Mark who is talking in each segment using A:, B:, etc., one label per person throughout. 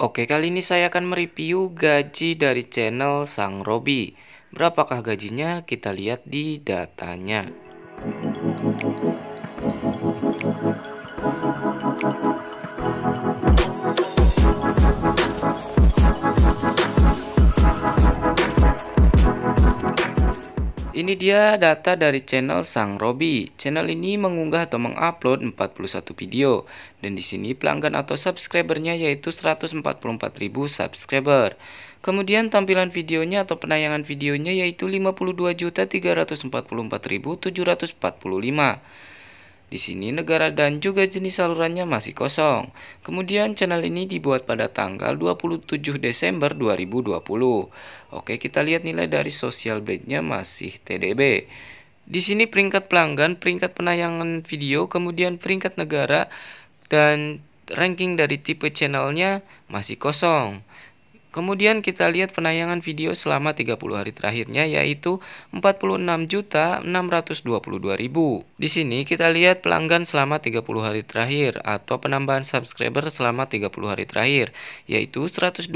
A: Oke, kali ini saya akan mereview gaji dari channel Sang Robi. Berapakah gajinya? Kita lihat di datanya. Ini dia data dari channel Sang Robi. Channel ini mengunggah atau mengupload 41 video dan di sini pelanggan atau subscribernya yaitu 144.000 subscriber. Kemudian tampilan videonya atau penayangan videonya yaitu 52.344.745. Di sini negara dan juga jenis salurannya masih kosong. Kemudian channel ini dibuat pada tanggal 27 Desember 2020. Oke, kita lihat nilai dari social blade-nya masih TDB. Di sini peringkat pelanggan, peringkat penayangan video, kemudian peringkat negara dan ranking dari tipe channelnya masih kosong. Kemudian kita lihat penayangan video selama 30 hari terakhirnya yaitu 46.622.000. Di sini kita lihat pelanggan selama 30 hari terakhir atau penambahan subscriber selama 30 hari terakhir yaitu 127.000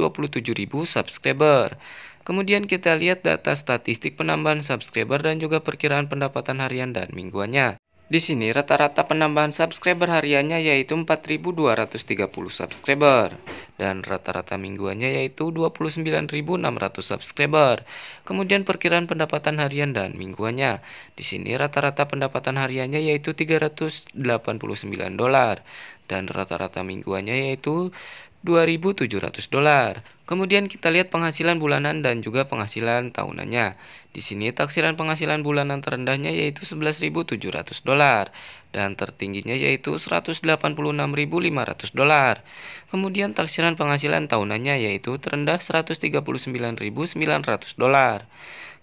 A: subscriber. Kemudian kita lihat data statistik penambahan subscriber dan juga perkiraan pendapatan harian dan mingguannya. Di sini rata-rata penambahan subscriber hariannya yaitu 4.230 subscriber dan rata-rata mingguannya yaitu 29.600 subscriber. Kemudian perkiraan pendapatan harian dan mingguannya. Di sini rata-rata pendapatan hariannya yaitu 389 dolar dan rata-rata mingguannya yaitu 2.700 dolar. Kemudian kita lihat penghasilan bulanan dan juga penghasilan tahunannya. Di sini taksiran penghasilan bulanan terendahnya yaitu 11.700 dolar dan tertingginya yaitu 186.500 dolar. Kemudian taksiran penghasilan tahunannya yaitu terendah 139.900 dolar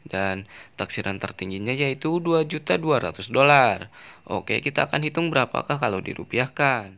A: dan taksiran tertingginya yaitu 2.200 dolar. Oke, kita akan hitung berapakah kalau dirupiahkan.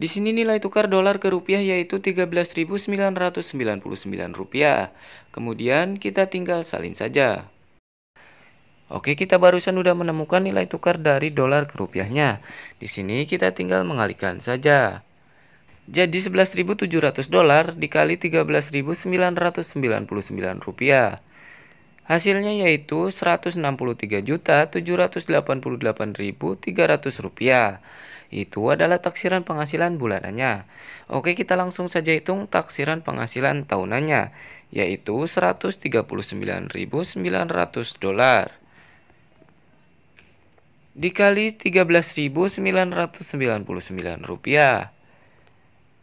A: Di sini nilai tukar dolar ke rupiah yaitu 13.999 rupiah. Kemudian kita tinggal salin saja. Oke, kita barusan sudah menemukan nilai tukar dari dolar ke rupiahnya. Di sini kita tinggal mengalihkan saja. Jadi 11.700 dolar dikali 13.999 rupiah. Hasilnya yaitu Rp163.788.300 rupiah. Itu adalah taksiran penghasilan bulanannya. Oke, kita langsung saja hitung taksiran penghasilan tahunannya, yaitu 139.900 dolar. Dikali 13.999 rupiah.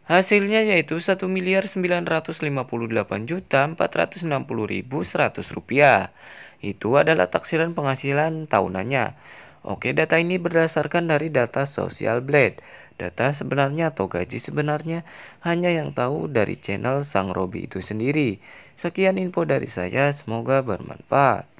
A: Hasilnya yaitu satu miliar sembilan ratus lima puluh delapan juta empat ratus enam puluh ribu seratus rupiah. Itu adalah taksiran penghasilan tahunannya. Oke, data ini berdasarkan dari data Social Blade. Data sebenarnya atau gaji sebenarnya hanya yang tahu dari channel Sang Robi itu sendiri. Sekian info dari saya, semoga bermanfaat.